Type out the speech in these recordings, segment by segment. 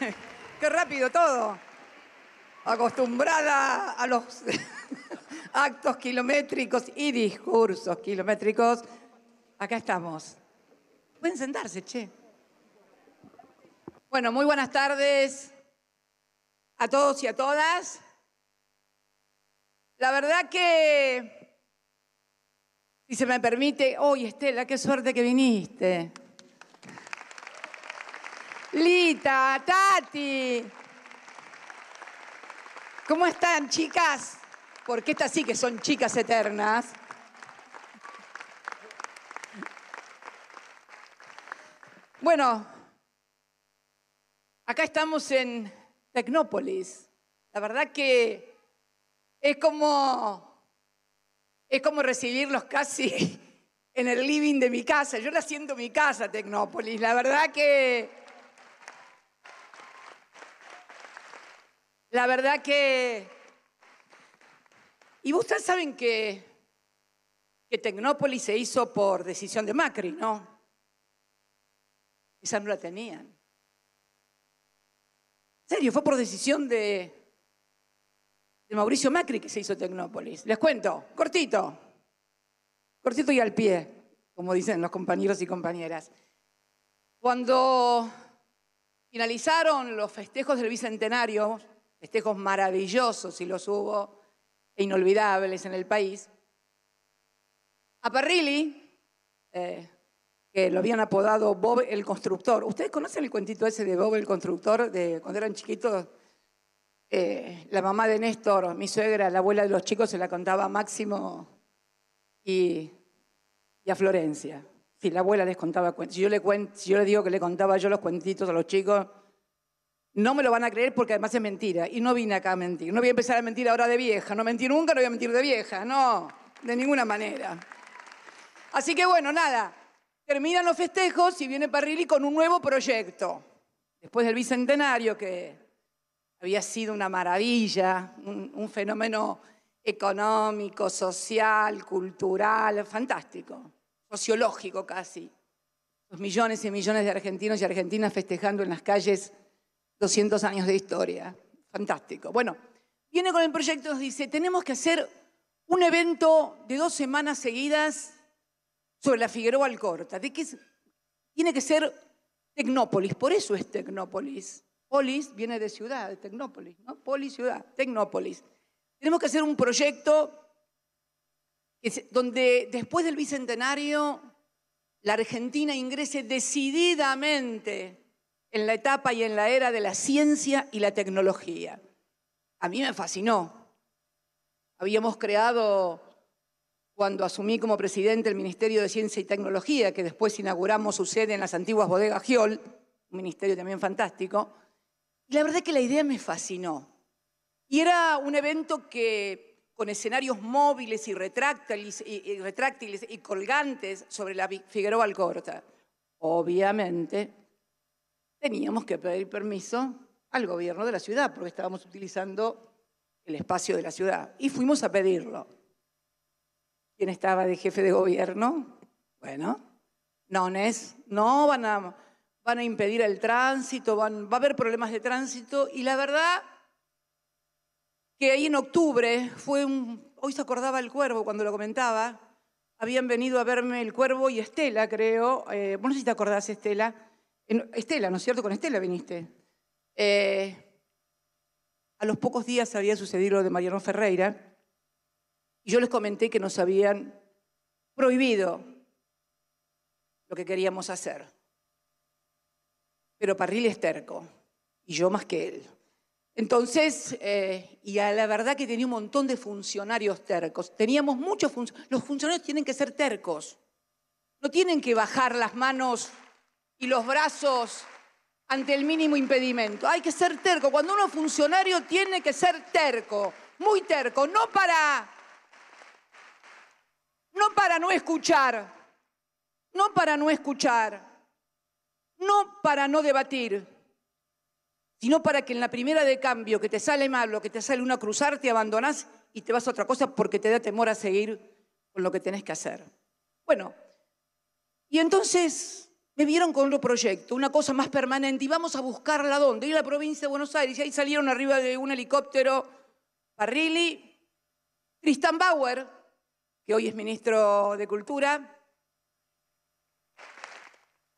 Qué rápido todo. Acostumbrada a los actos kilométricos y discursos kilométricos. Acá estamos. Pueden sentarse, che. Bueno, muy buenas tardes a todos y a todas. La verdad que, si se me permite, hoy Estela, qué suerte que viniste. Lita, Tati. ¿Cómo están, chicas? Porque estas sí que son chicas eternas. Bueno, acá estamos en Tecnópolis. La verdad que es como, es como recibirlos casi en el living de mi casa. Yo la siento mi casa, Tecnópolis. La verdad que La verdad que... Y ustedes saben que, Tecnópolis se hizo por decisión de Macri, ¿no? Esa no la tenían. En serio, fue por decisión de, de Mauricio Macri que se hizo Tecnópolis. Les cuento, cortito, cortito y al pie, como dicen los compañeros y compañeras. Cuando finalizaron los festejos del Bicentenario, festejos maravillosos, si los hubo, e inolvidables en el país. A Parrilli, eh, que lo habían apodado Bob el Constructor. ¿Ustedes conocen el cuentito ese de Bob el Constructor, de cuando eran chiquitos? Eh, la mamá de Néstor, mi suegra, la abuela de los chicos, se la contaba a Máximo y, a Florencia. Si la abuela les contaba cuentos. Si yo, le si yo le digo que le contaba yo los cuentitos a los chicos, no me lo van a creer porque además es mentira. Y no vine acá a mentir. No voy a empezar a mentir ahora de vieja. No mentí nunca, no voy a mentir de vieja. No, de ninguna manera. Así que bueno, nada. Terminan los festejos y viene Parrilli con un nuevo proyecto. Después del Bicentenario, que había sido una maravilla, un, un fenómeno económico, social, cultural, fantástico, sociológico casi. Los millones y millones de argentinos y argentinas festejando en las calles 200 años de historia. Fantástico. Bueno, viene con el proyecto y nos dice, tenemos que hacer un evento de dos semanas seguidas sobre la Figueroa Alcorta. De que tiene que ser Tecnópolis, por eso es Tecnópolis. Polis viene de ciudad, Tecnópolis, ¿no? Polis, ciudad, Tecnópolis. Tenemos que hacer un proyecto donde después del Bicentenario la Argentina ingrese decididamente en la etapa y en la era de la ciencia y la tecnología. A mí me fascinó. Habíamos creado, cuando asumí como presidente el Ministerio de Ciencia y Tecnología, que después inauguramos su sede en las antiguas bodegas Giol, un ministerio también fantástico, y la verdad es que la idea me fascinó. Y era un evento que con escenarios móviles y retráctiles y, y, retráctiles y colgantes sobre la Figueroa Alcorta. Obviamente, teníamos que pedir permiso al gobierno de la ciudad, porque estábamos utilizando el espacio de la ciudad. Y fuimos a pedirlo. ¿Quién estaba de jefe de gobierno? Bueno, nones, no van a, van a impedir el tránsito, van, va a haber problemas de tránsito. Y la verdad que ahí en octubre fue un... Hoy se acordaba el cuervo cuando lo comentaba. Habían venido a verme el cuervo y Estela, creo. Eh, no sé si te acordás, Estela Estela, ¿no es cierto? Con Estela viniste. Eh, a los pocos días había sucedido lo de Mariano Ferreira y yo les comenté que nos habían prohibido lo que queríamos hacer. Pero Parril es terco y yo más que él. Entonces, eh, y a la verdad que tenía un montón de funcionarios tercos. Teníamos muchos funcionarios. Los funcionarios tienen que ser tercos. No tienen que bajar las manos y los brazos ante el mínimo impedimento. Hay que ser terco. Cuando uno funcionario tiene que ser terco, muy terco, no para no para no escuchar, no para no escuchar, no para no debatir, sino para que en la primera de cambio que te sale mal o que te sale una cruzar, te abandonás y te vas a otra cosa porque te da temor a seguir con lo que tenés que hacer. Bueno, y entonces me vieron con otro proyecto, una cosa más permanente, y vamos a buscarla dónde. Y la provincia de Buenos Aires, y ahí salieron arriba de un helicóptero Parrilli, Tristan Bauer, que hoy es ministro de Cultura,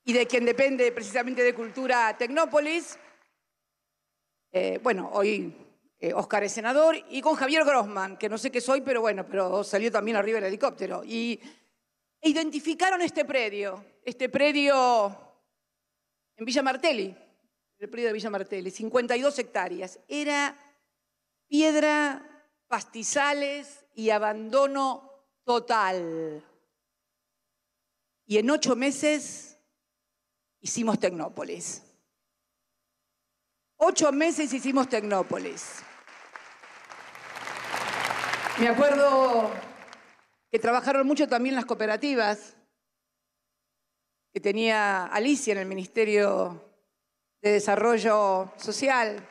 y de quien depende precisamente de Cultura Tecnópolis. Eh, bueno, hoy Oscar eh, es senador, y con Javier Grossman, que no sé qué soy, pero bueno, pero salió también arriba del helicóptero. Y e identificaron este predio, este predio en Villa Martelli, el predio de Villa Martelli, 52 hectáreas. Era piedra, pastizales y abandono total. Y en ocho meses hicimos Tecnópolis. Ocho meses hicimos Tecnópolis. Me acuerdo que trabajaron mucho también las cooperativas, que tenía Alicia en el Ministerio de Desarrollo Social.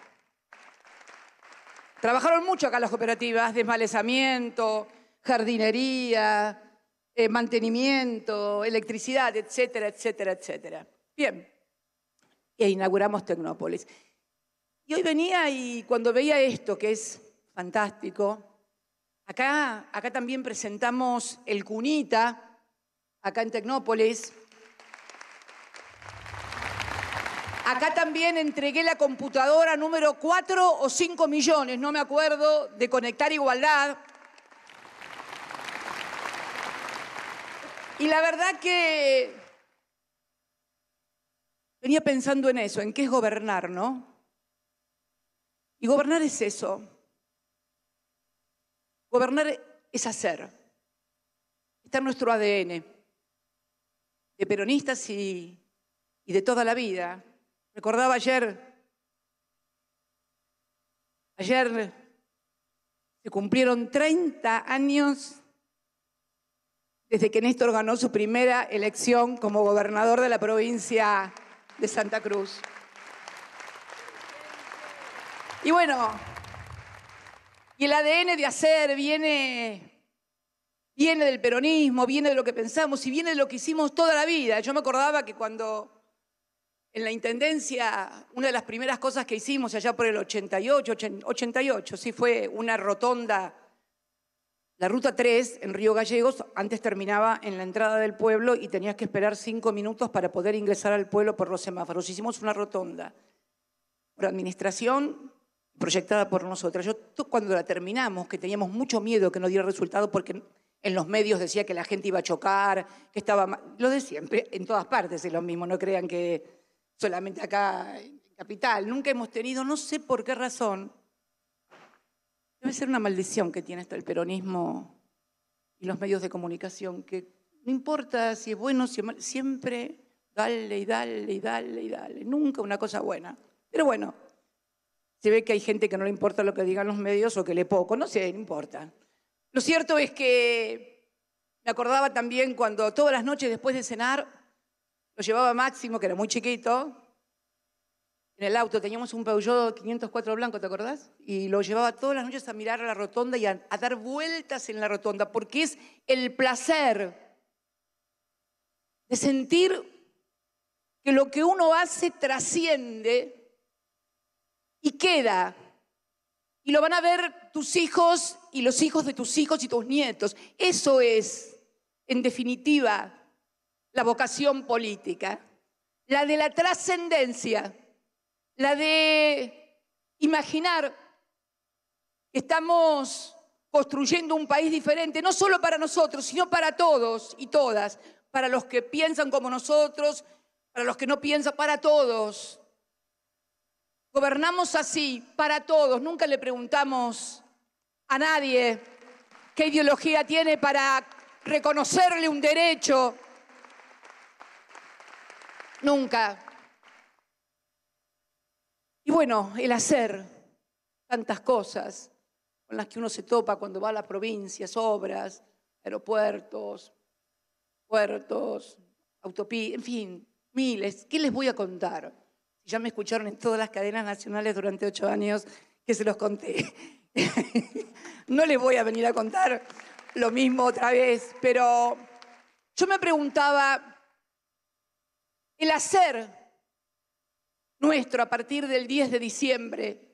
Trabajaron mucho acá las cooperativas, desmalezamiento, jardinería, eh, mantenimiento, electricidad, etcétera, etcétera, etcétera. Bien, e inauguramos Tecnópolis. Y hoy venía y cuando veía esto, que es fantástico, Acá, también presentamos el Cunita, acá en Tecnópolis. Acá también entregué la computadora número 4 o 5 millones, no me acuerdo, de Conectar Igualdad. Y la verdad que venía pensando en eso, en qué es gobernar, ¿no? Y gobernar es eso, Gobernar es hacer. Está en nuestro ADN. De peronistas y, de toda la vida. Recordaba ayer, ayer se cumplieron 30 años desde que Néstor ganó su primera elección como gobernador de la provincia de Santa Cruz. Y bueno, y el ADN de hacer viene, viene del peronismo, viene de lo que pensamos y viene de lo que hicimos toda la vida. Yo me acordaba que cuando en la Intendencia, una de las primeras cosas que hicimos allá por el 88, 88, sí fue una rotonda, la Ruta 3 en Río Gallegos, antes terminaba en la entrada del pueblo y tenías que esperar cinco minutos para poder ingresar al pueblo por los semáforos. Hicimos una rotonda. Por administración proyectada por nosotras. Yo cuando la terminamos, que teníamos mucho miedo que no diera resultado porque en los medios decía que la gente iba a chocar, que estaba mal. Lo de siempre, en todas partes es lo mismo, no crean que solamente acá en Capital. Nunca hemos tenido, no sé por qué razón, debe ser una maldición que tiene esto el peronismo y los medios de comunicación, que no importa si es bueno, si es siempre dale y dale y dale y dale, nunca una cosa buena. Pero bueno, se ve que hay gente que no le importa lo que digan los medios o que le poco, no sé, no importa. Lo cierto es que me acordaba también cuando todas las noches después de cenar lo llevaba Máximo, que era muy chiquito, en el auto teníamos un Peugeot 504 blanco, ¿te acordás? Y lo llevaba todas las noches a mirar a la rotonda y a dar vueltas en la rotonda, porque es el placer de sentir que lo que uno hace trasciende y queda. Y lo van a ver tus hijos y los hijos de tus hijos y tus nietos. Eso es, en definitiva, la vocación política, la de la trascendencia, la de imaginar que estamos construyendo un país diferente, no solo para nosotros, sino para todos y todas, para los que piensan como nosotros, para los que no piensan, para todos. Gobernamos así, para todos. Nunca le preguntamos a nadie qué ideología tiene para reconocerle un derecho. Nunca. Y bueno, el hacer tantas cosas con las que uno se topa cuando va a las provincias, obras, aeropuertos, puertos, autopistas, en fin, miles. ¿Qué les voy a contar? Ya me escucharon en todas las cadenas nacionales durante ocho años que se los conté. no les voy a venir a contar lo mismo otra vez, pero yo me preguntaba, el hacer nuestro a partir del 10 de diciembre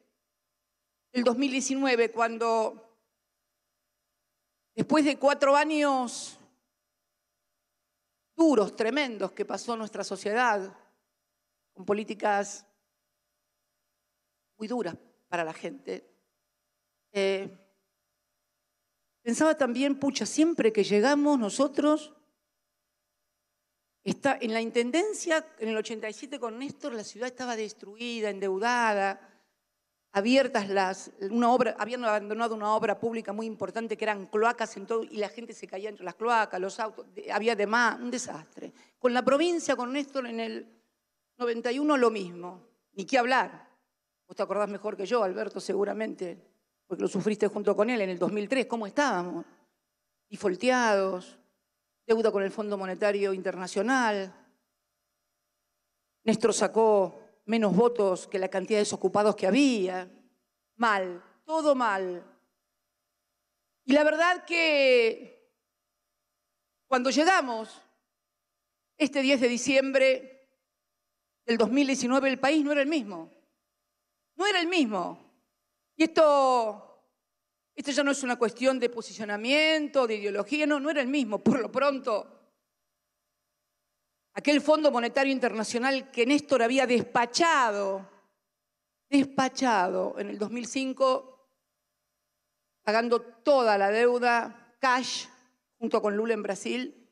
del 2019, cuando después de cuatro años duros, tremendos que pasó nuestra sociedad, con políticas muy duras para la gente. Eh, pensaba también, pucha, siempre que llegamos nosotros, está, en la Intendencia, en el 87 con Néstor, la ciudad estaba destruida, endeudada, abiertas las, una obra, habían abandonado una obra pública muy importante que eran cloacas en todo, y la gente se caía entre las cloacas, los autos, había demás, un desastre. Con la provincia, con Néstor en el 91 lo mismo, ni qué hablar. Vos te acordás mejor que yo, Alberto, seguramente, porque lo sufriste junto con él en el 2003, ¿cómo estábamos? Difolteados, deuda con el Fondo Monetario Internacional. Néstor sacó menos votos que la cantidad de desocupados que había. Mal, todo mal. Y la verdad que cuando llegamos este 10 de diciembre el 2019 el país no era el mismo. No era el mismo. Y esto, esto ya no es una cuestión de posicionamiento, de ideología, no, no era el mismo. Por lo pronto, aquel Fondo Monetario Internacional que Néstor había despachado, despachado en el 2005, pagando toda la deuda, cash, junto con Lula en Brasil,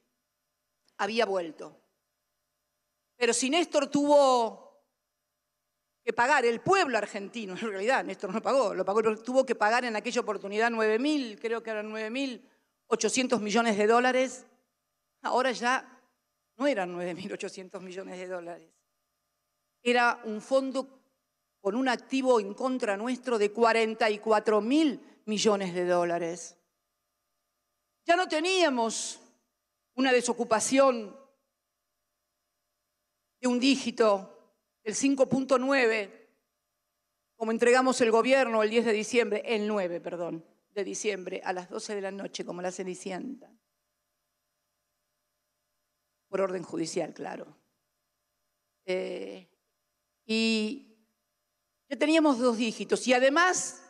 había vuelto. Pero si Néstor tuvo que pagar, el pueblo argentino, en realidad Néstor no pagó, lo pagó, tuvo que pagar en aquella oportunidad 9.000, creo que eran 9.800 millones de dólares, ahora ya no eran 9.800 millones de dólares. Era un fondo con un activo en contra nuestro de 44.000 mil millones de dólares. Ya no teníamos una desocupación un dígito, el 5.9, como entregamos el gobierno el 10 de diciembre, el 9, perdón, de diciembre a las 12 de la noche, como la Cenicienta. Por orden judicial, claro. Eh, y ya teníamos dos dígitos. Y además,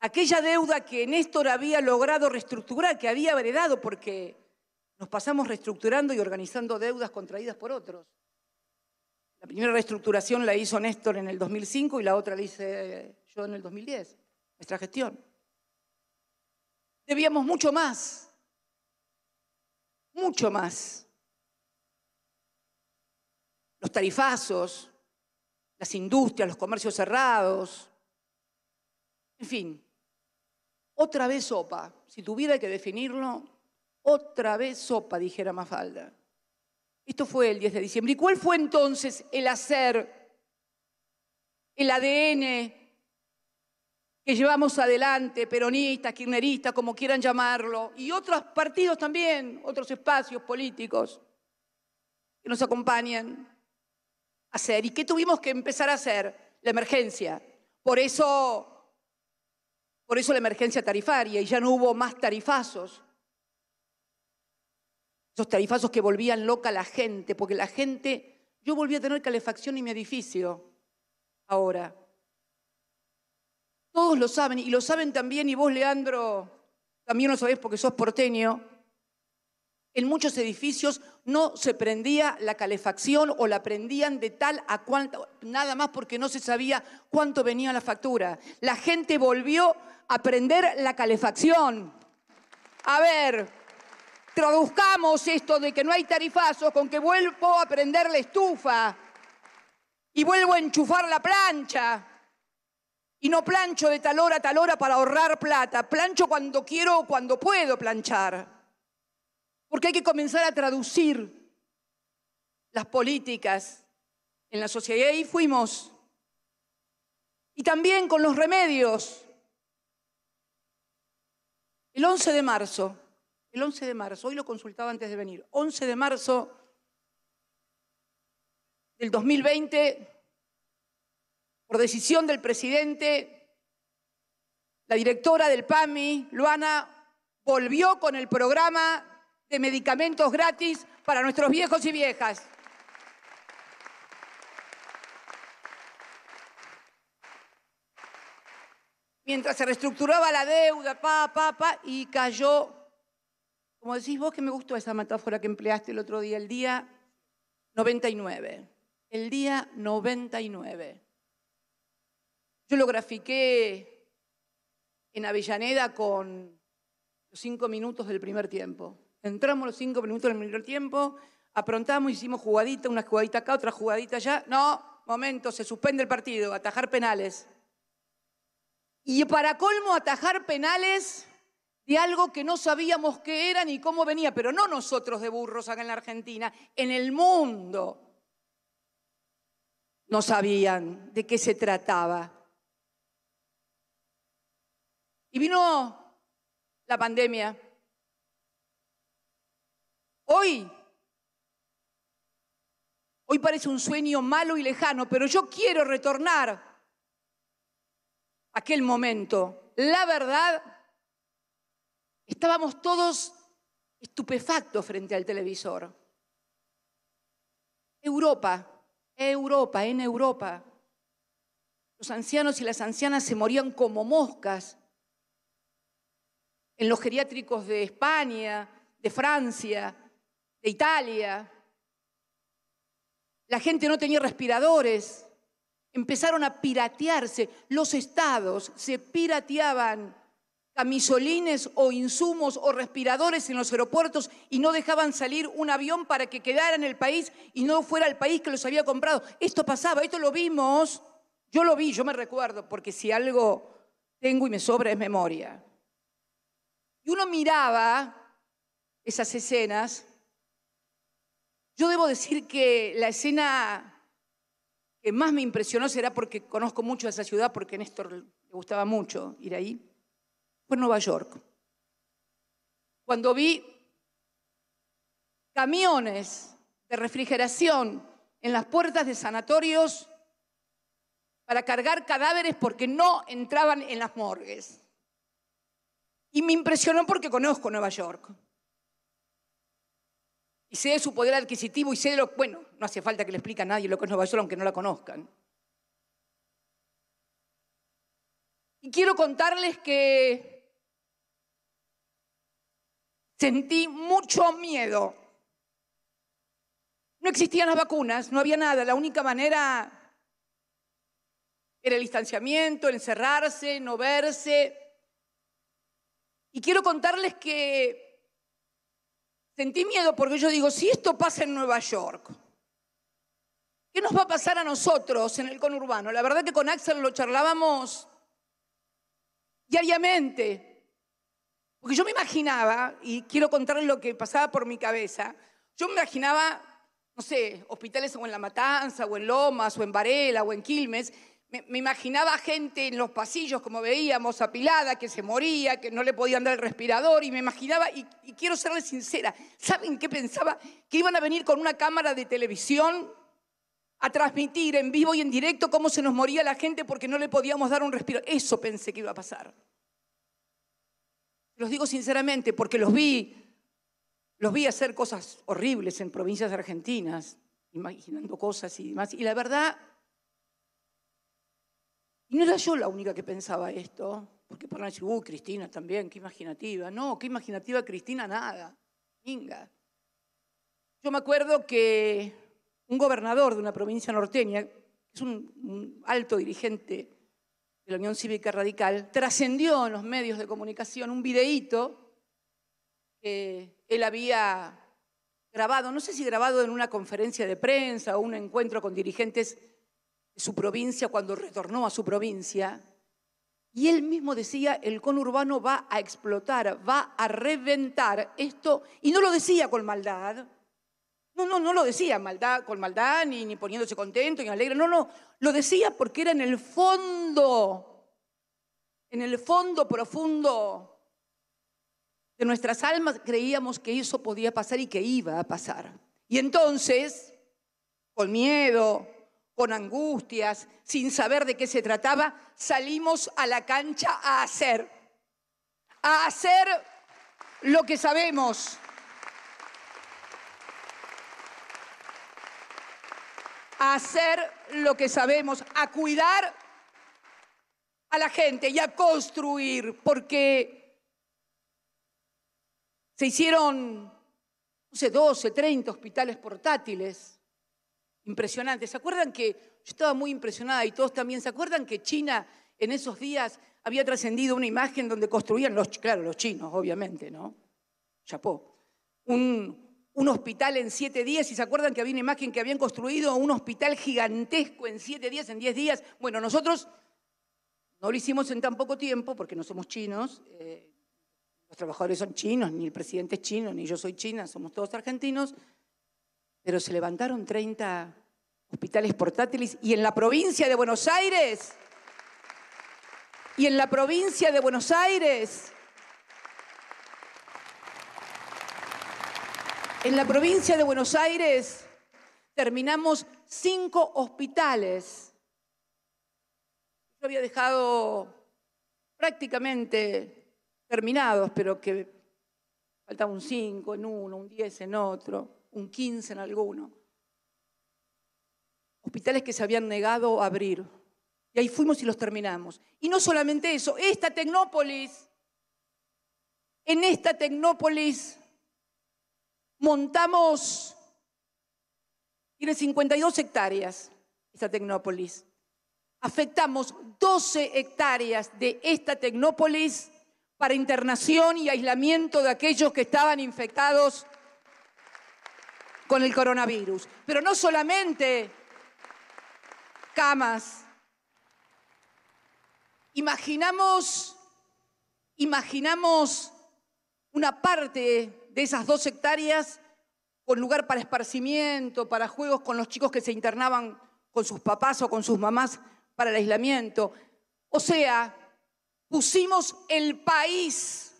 aquella deuda que Néstor había logrado reestructurar, que había heredado, porque nos pasamos reestructurando y organizando deudas contraídas por otros. La primera reestructuración la hizo Néstor en el 2005 y la otra la hice eh, yo en el 2010, nuestra gestión. Debíamos mucho más, mucho más. Los tarifazos, las industrias, los comercios cerrados, en fin, otra vez sopa, si tuviera que definirlo, otra vez sopa, dijera Mafalda. Esto fue el 10 de diciembre. ¿Y cuál fue entonces el hacer, el ADN que llevamos adelante, peronista, kirnerista, como quieran llamarlo, y otros partidos también, otros espacios políticos que nos acompañan a hacer? ¿Y qué tuvimos que empezar a hacer? La emergencia. Por eso, por eso la emergencia tarifaria, y ya no hubo más tarifazos esos tarifazos que volvían loca a la gente, porque la gente, yo volví a tener calefacción en mi edificio ahora. Todos lo saben, y lo saben también, y vos, Leandro, también lo sabés porque sos porteño. En muchos edificios no se prendía la calefacción o la prendían de tal a cual, nada más porque no se sabía cuánto venía la factura. La gente volvió a prender la calefacción. A ver, traduzcamos esto de que no hay tarifazos con que vuelvo a prender la estufa y vuelvo a enchufar la plancha. Y no plancho de tal hora a tal hora para ahorrar plata. Plancho cuando quiero o cuando puedo planchar. Porque hay que comenzar a traducir las políticas en la sociedad. Y ahí fuimos. Y también con los remedios. El 11 de marzo el 11 de marzo, hoy lo consultaba antes de venir, 11 de marzo del 2020, por decisión del presidente, la directora del PAMI, Luana, volvió con el programa de medicamentos gratis para nuestros viejos y viejas. Mientras se reestructuraba la deuda, pa, pa, pa, y cayó como decís vos, que me gustó esa metáfora que empleaste el otro día, el día 99. El día 99. Yo lo grafiqué en Avellaneda con los cinco minutos del primer tiempo. Entramos los cinco minutos del primer tiempo, aprontamos, hicimos jugadita, una jugadita acá, otra jugadita allá. No, momento, se suspende el partido, atajar penales. Y para colmo, atajar penales de algo que no sabíamos qué era ni cómo venía, pero no nosotros de burros acá en la Argentina, en el mundo no sabían de qué se trataba. Y vino la pandemia. Hoy, hoy parece un sueño malo y lejano, pero yo quiero retornar a aquel momento. La verdad Estábamos todos estupefactos frente al televisor. Europa, Europa, en Europa. Los ancianos y las ancianas se morían como moscas en los geriátricos de España, de Francia, de Italia. La gente no tenía respiradores. Empezaron a piratearse. Los estados se pirateaban camisolines o insumos o respiradores en los aeropuertos y no dejaban salir un avión para que quedara en el país y no fuera el país que los había comprado. Esto pasaba, esto lo vimos. Yo lo vi, yo me recuerdo, porque si algo tengo y me sobra es memoria. Y uno miraba esas escenas. Yo debo decir que la escena que más me impresionó será porque conozco mucho esa ciudad, porque Néstor le gustaba mucho ir ahí fue Nueva York. Cuando vi camiones de refrigeración en las puertas de sanatorios para cargar cadáveres porque no entraban en las morgues. Y me impresionó porque conozco Nueva York. Y sé de su poder adquisitivo y sé de lo... Bueno, no hace falta que le explique a nadie lo que es Nueva York aunque no la conozcan. Y quiero contarles que Sentí mucho miedo. No existían las vacunas, no había nada. La única manera era el distanciamiento, el encerrarse, no verse. Y quiero contarles que sentí miedo porque yo digo, si esto pasa en Nueva York, ¿qué nos va a pasar a nosotros en el conurbano? La verdad que con Axel lo charlábamos diariamente. Porque yo me imaginaba, y quiero contarles lo que pasaba por mi cabeza, yo me imaginaba, no sé, hospitales o en La Matanza, o en Lomas, o en Varela, o en Quilmes, me, imaginaba gente en los pasillos, como veíamos, apilada, que se moría, que no le podían dar el respirador, y me imaginaba, y, y quiero serles sincera, ¿saben qué pensaba? Que iban a venir con una cámara de televisión a transmitir en vivo y en directo cómo se nos moría la gente porque no le podíamos dar un respiro. Eso pensé que iba a pasar. Los digo sinceramente porque los vi, los vi hacer cosas horribles en provincias argentinas, imaginando cosas y demás. Y la verdad, y no era yo la única que pensaba esto, porque para decir, uy, uh, Cristina también, qué imaginativa. No, qué imaginativa Cristina, nada. Yo me acuerdo que un gobernador de una provincia norteña, es un alto dirigente de la Unión Cívica Radical, trascendió en los medios de comunicación un videíto que él había grabado, no sé si grabado en una conferencia de prensa o un encuentro con dirigentes de su provincia cuando retornó a su provincia, y él mismo decía, el conurbano va a explotar, va a reventar esto, y no lo decía con maldad, no, no, no lo decía maldad, con maldad, ni, ni poniéndose contento, ni alegre. No, no. Lo decía porque era en el fondo, en el fondo profundo de nuestras almas creíamos que eso podía pasar y que iba a pasar. Y entonces, con miedo, con angustias, sin saber de qué se trataba, salimos a la cancha a hacer, a hacer lo que sabemos, a hacer lo que sabemos, a cuidar a la gente y a construir, porque se hicieron, no sé, 12, 30 hospitales portátiles. impresionantes. ¿Se acuerdan que yo estaba muy impresionada y todos también? ¿Se acuerdan que China en esos días había trascendido una imagen donde construían los, claro, los chinos, obviamente, ¿no? Chapó. Un, un hospital en siete días. ¿Y se acuerdan que había una imagen que habían construido un hospital gigantesco en siete días, en diez días? Bueno, nosotros no lo hicimos en tan poco tiempo porque no somos chinos. Eh, los trabajadores son chinos, ni el presidente es chino, ni yo soy china, somos todos argentinos. Pero se levantaron 30 hospitales portátiles y en la provincia de Buenos Aires. Y en la provincia de Buenos Aires En la provincia de Buenos Aires terminamos cinco hospitales. Yo había dejado prácticamente terminados, pero que faltaba un cinco en uno, un diez en otro, un quince en alguno. Hospitales que se habían negado a abrir. Y ahí fuimos y los terminamos. Y no solamente eso, esta Tecnópolis, en esta Tecnópolis Montamos, tiene 52 hectáreas esta tecnópolis. Afectamos 12 hectáreas de esta tecnópolis para internación y aislamiento de aquellos que estaban infectados con el coronavirus. Pero no solamente camas. Imaginamos, imaginamos una parte de esas dos hectáreas con lugar para esparcimiento, para juegos con los chicos que se internaban con sus papás o con sus mamás para el aislamiento. O sea, pusimos el país,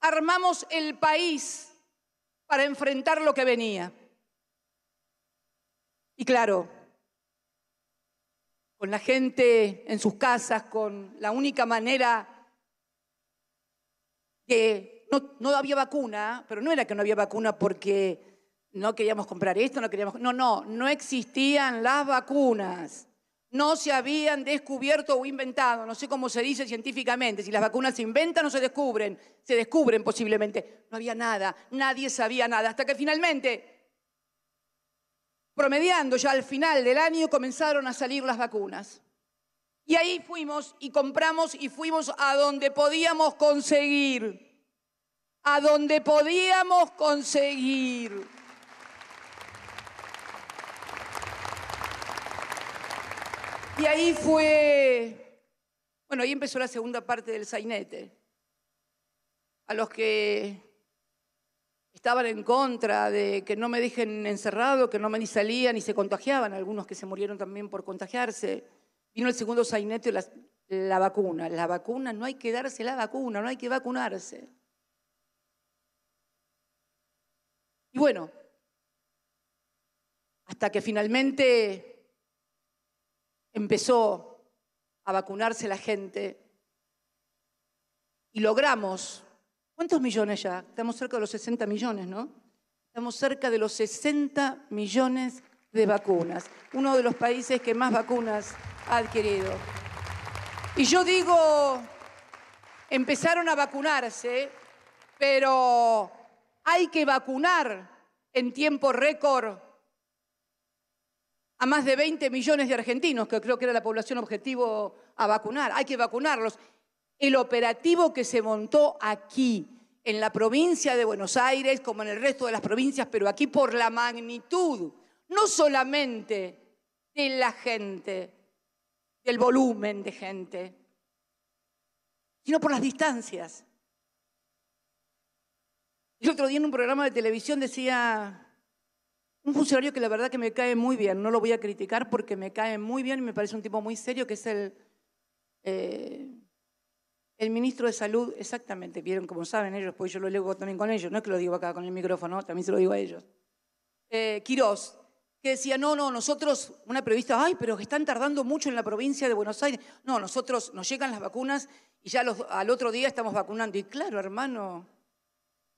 armamos el país para enfrentar lo que venía. Y claro, con la gente en sus casas, con la única manera que no, no había vacuna, pero no era que no había vacuna porque no queríamos comprar esto, no queríamos... No, no, no existían las vacunas. No se habían descubierto o inventado, no sé cómo se dice científicamente, si las vacunas se inventan o se descubren, se descubren posiblemente. No había nada, nadie sabía nada, hasta que finalmente, promediando ya al final del año, comenzaron a salir las vacunas. Y ahí fuimos y compramos y fuimos a donde podíamos conseguir, a donde podíamos conseguir. Y ahí fue, bueno, ahí empezó la segunda parte del sainete. A los que estaban en contra de que no me dejen encerrado, que no me ni salían y se contagiaban, algunos que se murieron también por contagiarse Vino el segundo sainete, la, la vacuna. La vacuna, no hay que darse la vacuna, no hay que vacunarse. Y bueno, hasta que finalmente empezó a vacunarse la gente y logramos, ¿cuántos millones ya? Estamos cerca de los 60 millones, ¿no? Estamos cerca de los 60 millones de vacunas, uno de los países que más vacunas ha adquirido. Y yo digo, empezaron a vacunarse, pero hay que vacunar en tiempo récord a más de 20 millones de argentinos, que creo que era la población objetivo a vacunar. Hay que vacunarlos. El operativo que se montó aquí, en la provincia de Buenos Aires, como en el resto de las provincias, pero aquí por la magnitud no solamente de la gente, del volumen de gente, sino por las distancias. El otro día en un programa de televisión decía un funcionario que la verdad que me cae muy bien, no lo voy a criticar porque me cae muy bien y me parece un tipo muy serio, que es el, eh, el ministro de Salud, exactamente, vieron como saben ellos, pues yo lo leo también con ellos, no es que lo digo acá con el micrófono, también se lo digo a ellos. Eh, Quirós, que decía, no, no, nosotros, una periodista, ay, pero que están tardando mucho en la provincia de Buenos Aires. No, nosotros nos llegan las vacunas y ya al otro día estamos vacunando. Y claro, hermano,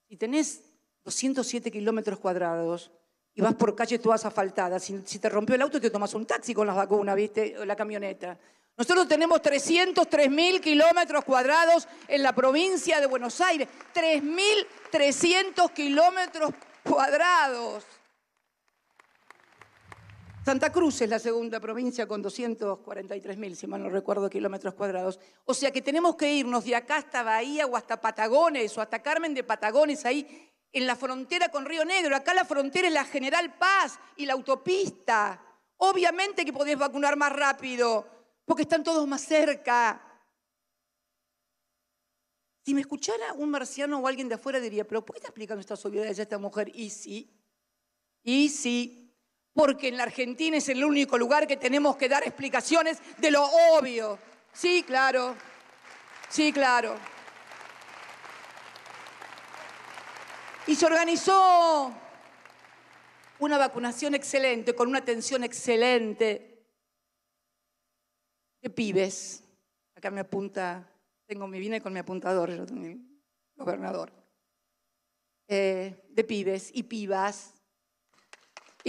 si tenés 207 kilómetros cuadrados y vas por calles todas asfaltadas, si, si, te rompió el auto te tomas un taxi con las vacunas, ¿viste? la camioneta. Nosotros tenemos 303 mil kilómetros cuadrados en la provincia de Buenos Aires. 3.300 kilómetros cuadrados. Santa Cruz es la segunda provincia con 243.000, si mal no recuerdo, kilómetros cuadrados. O sea que tenemos que irnos de acá hasta Bahía o hasta Patagones o hasta Carmen de Patagones, ahí en la frontera con Río Negro. Acá la frontera es la General Paz y la autopista. Obviamente que podés vacunar más rápido, porque están todos más cerca. Si me escuchara un marciano o alguien de afuera diría, pero ¿por qué está explicando estas obviedades a esta mujer? Y sí, y sí porque en la Argentina es el único lugar que tenemos que dar explicaciones de lo obvio. Sí, claro. Sí, claro. Y se organizó una vacunación excelente, con una atención excelente de pibes. Acá me apunta, tengo mi vine con mi apuntador, yo también, gobernador. Eh, de pibes y pibas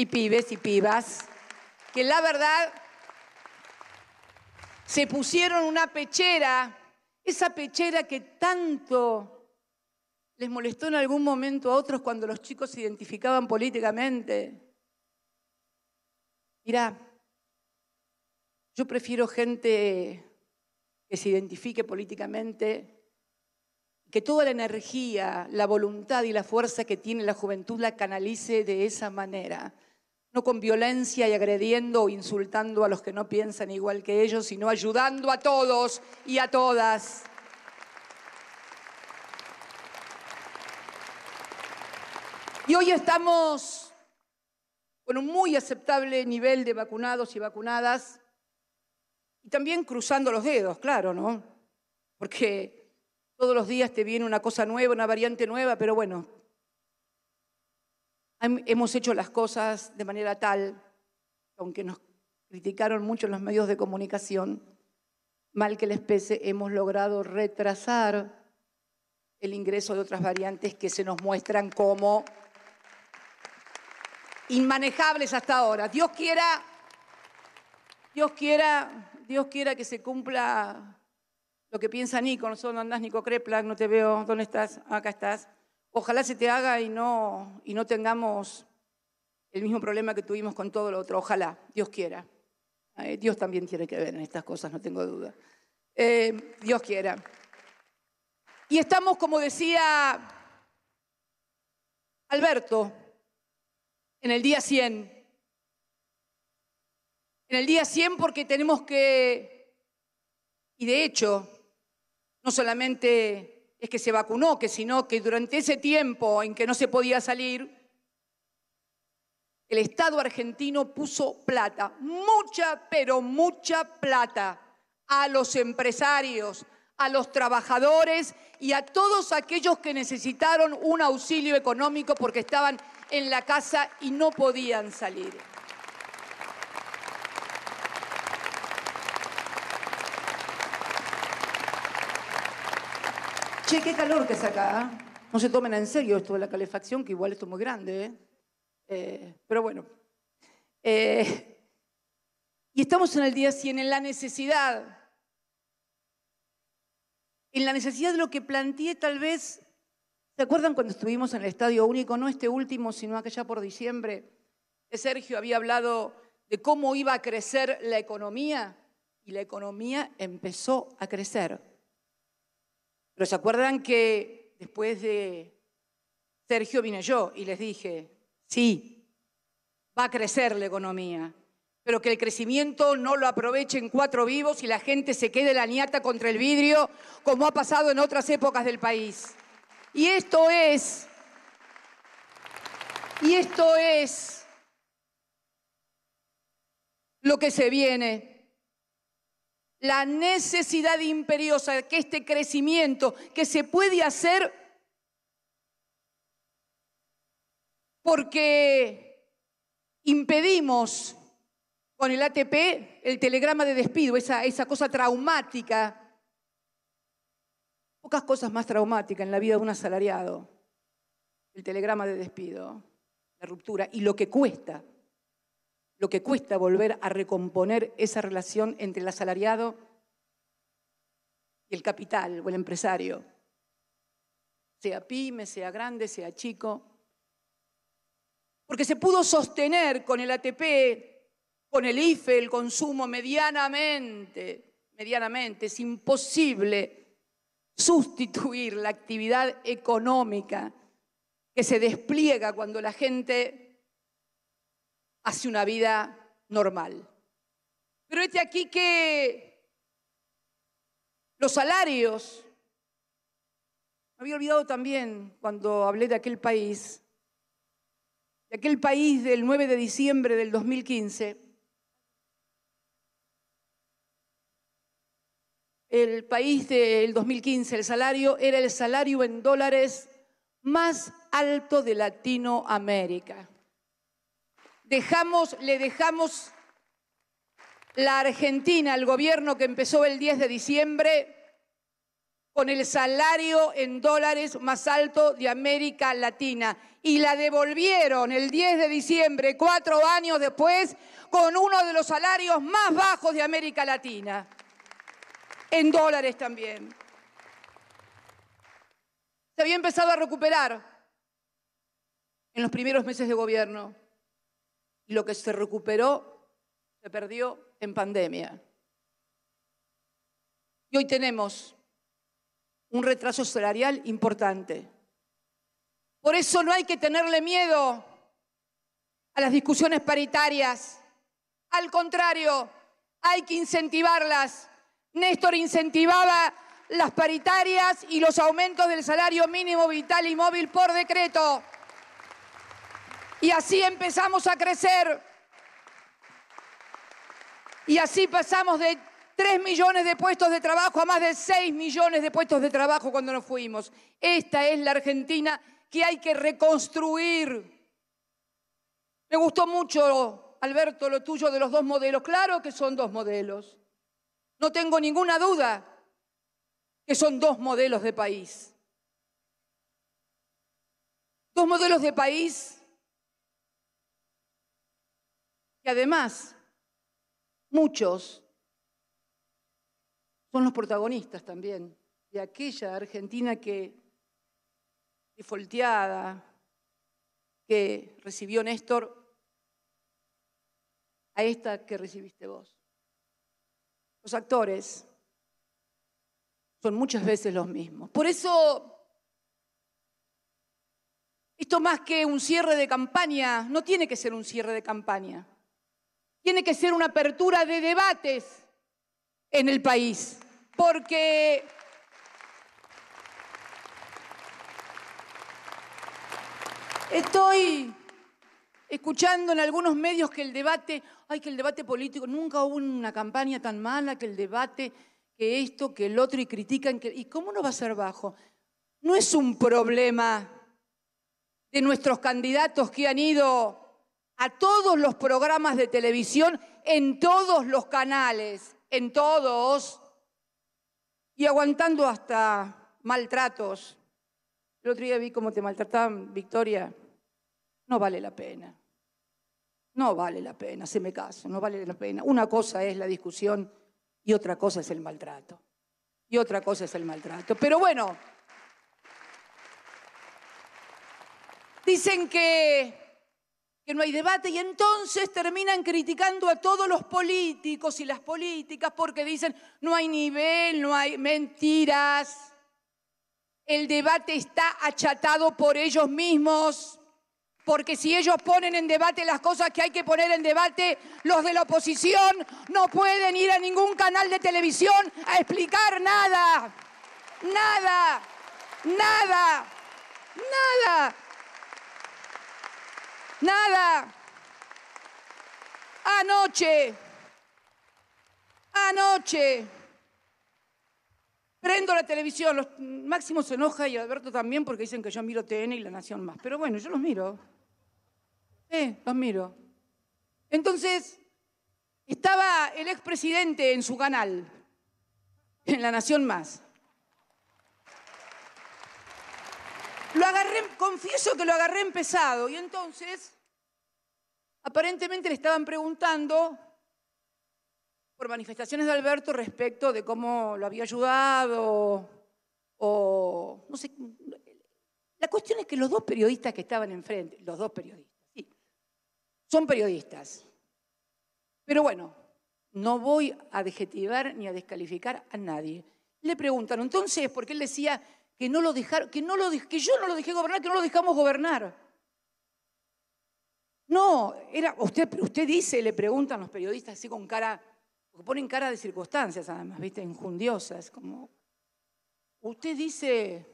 y pibes y pibas, que la verdad se pusieron una pechera, esa pechera que tanto les molestó en algún momento a otros cuando los chicos se identificaban políticamente. Mirá, yo prefiero gente que se identifique políticamente, que toda la energía, la voluntad y la fuerza que tiene la juventud la canalice de esa manera no con violencia y agrediendo o insultando a los que no piensan igual que ellos, sino ayudando a todos y a todas. Y hoy estamos con un muy aceptable nivel de vacunados y vacunadas, y también cruzando los dedos, claro, ¿no? Porque todos los días te viene una cosa nueva, una variante nueva, pero bueno, hemos hecho las cosas de manera tal, aunque nos criticaron mucho los medios de comunicación, mal que les pese, hemos logrado retrasar el ingreso de otras variantes que se nos muestran como inmanejables hasta ahora. Dios quiera, Dios quiera, Dios quiera que se cumpla lo que piensa Nico. Nosotros no andás, Nico Kreplak, no te veo. ¿Dónde estás? Acá estás. Ojalá se te haga y no, y no tengamos el mismo problema que tuvimos con todo lo otro. Ojalá, Dios quiera. Eh, Dios también tiene que ver en estas cosas, no tengo duda. Eh, Dios quiera. Y estamos, como decía Alberto, en el día 100. En el día 100 porque tenemos que, y de hecho, no solamente es que se vacunó, que sino que durante ese tiempo en que no se podía salir, el Estado argentino puso plata, mucha, pero mucha plata, a los empresarios, a los trabajadores y a todos aquellos que necesitaron un auxilio económico porque estaban en la casa y no podían salir. Che, qué calor que saca. ¿ah? No se tomen en serio esto de la calefacción, que igual esto es muy grande. ¿eh? eh pero bueno. Eh, y estamos en el día 100, en la necesidad. En la necesidad de lo que planteé tal vez ¿Se acuerdan cuando estuvimos en el Estadio Único, no este último, sino aquella por diciembre, que Sergio había hablado de cómo iba a crecer la economía? Y la economía empezó a crecer. Pero se acuerdan que después de Sergio vine yo y les dije, sí, va a crecer la economía, pero que el crecimiento no lo aprovechen cuatro vivos y la gente se quede la niata contra el vidrio, como ha pasado en otras épocas del país. Y esto es, y esto es lo que se viene la necesidad imperiosa de que este crecimiento que se puede hacer porque impedimos con el ATP el telegrama de despido, esa, esa cosa traumática. Pocas cosas más traumáticas en la vida de un asalariado. El telegrama de despido, la ruptura y lo que cuesta lo que cuesta volver a recomponer esa relación entre el asalariado y el capital o el empresario, sea pyme, sea grande, sea chico, porque se pudo sostener con el ATP, con el IFE, el consumo medianamente, medianamente, es imposible sustituir la actividad económica que se despliega cuando la gente Hace una vida normal. Pero este aquí que los salarios, me había olvidado también cuando hablé de aquel país, de aquel país del 9 de diciembre del 2015, el país del 2015, el salario era el salario en dólares más alto de Latinoamérica dejamos, le dejamos la Argentina al gobierno que empezó el 10 de diciembre con el salario en dólares más alto de América Latina. Y la devolvieron el 10 de diciembre, cuatro años después, con uno de los salarios más bajos de América Latina, en dólares también. Se había empezado a recuperar en los primeros meses de gobierno y lo que se recuperó se perdió en pandemia. Y hoy tenemos un retraso salarial importante. Por eso no hay que tenerle miedo a las discusiones paritarias. Al contrario, hay que incentivarlas. Néstor incentivaba las paritarias y los aumentos del salario mínimo vital y móvil por decreto. Y así empezamos a crecer. Y así pasamos de 3 millones de puestos de trabajo a más de 6 millones de puestos de trabajo cuando nos fuimos. Esta es la Argentina que hay que reconstruir. Me gustó mucho, Alberto, lo tuyo de los dos modelos. Claro que son dos modelos. No tengo ninguna duda que son dos modelos de país. Dos modelos de país Y, además muchos son los protagonistas también de aquella Argentina que folteada que recibió Néstor, a esta que recibiste vos. Los actores son muchas veces los mismos. Por eso, esto más que un cierre de campaña, no tiene que ser un cierre de campaña tiene que ser una apertura de debates en el país, porque estoy escuchando en algunos medios que el debate, ay, que el debate político, nunca hubo una campaña tan mala, que el debate, que esto, que el otro, y critican, que, ¿y cómo no va a ser bajo? No es un problema de nuestros candidatos que han ido a todos los programas de televisión, en todos los canales, en todos, y aguantando hasta maltratos. El otro día vi cómo te maltrataban, Victoria. No vale la pena. No vale la pena, se me caso, no vale la pena. Una cosa es la discusión y otra cosa es el maltrato. Y otra cosa es el maltrato. Pero bueno, dicen que que no hay debate y entonces terminan criticando a todos los políticos y las políticas porque dicen no hay nivel, no hay mentiras. El debate está achatado por ellos mismos, porque si ellos ponen en debate las cosas que hay que poner en debate, los de la oposición no pueden ir a ningún canal de televisión a explicar nada, nada, nada, nada. Nada. Anoche, anoche, prendo la televisión, los, Máximo se enoja y Alberto también porque dicen que yo miro TN y La Nación más. Pero bueno, yo los miro. Eh, los miro. Entonces, estaba el expresidente en su canal, en La Nación más. Lo agarré, confieso que lo agarré empezado. Y entonces, aparentemente le estaban preguntando por manifestaciones de Alberto respecto de cómo lo había ayudado o no sé. La cuestión es que los dos periodistas que estaban enfrente, los dos periodistas, sí, son periodistas. Pero bueno, no voy a adjetivar ni a descalificar a nadie. Le preguntan, entonces, porque él decía, que, no lo dejaron, que, no lo, que yo no lo dejé gobernar, que no lo dejamos gobernar. No, era, usted, usted dice, le preguntan los periodistas así con cara, ponen cara de circunstancias además, viste, enjundiosas, como, usted dice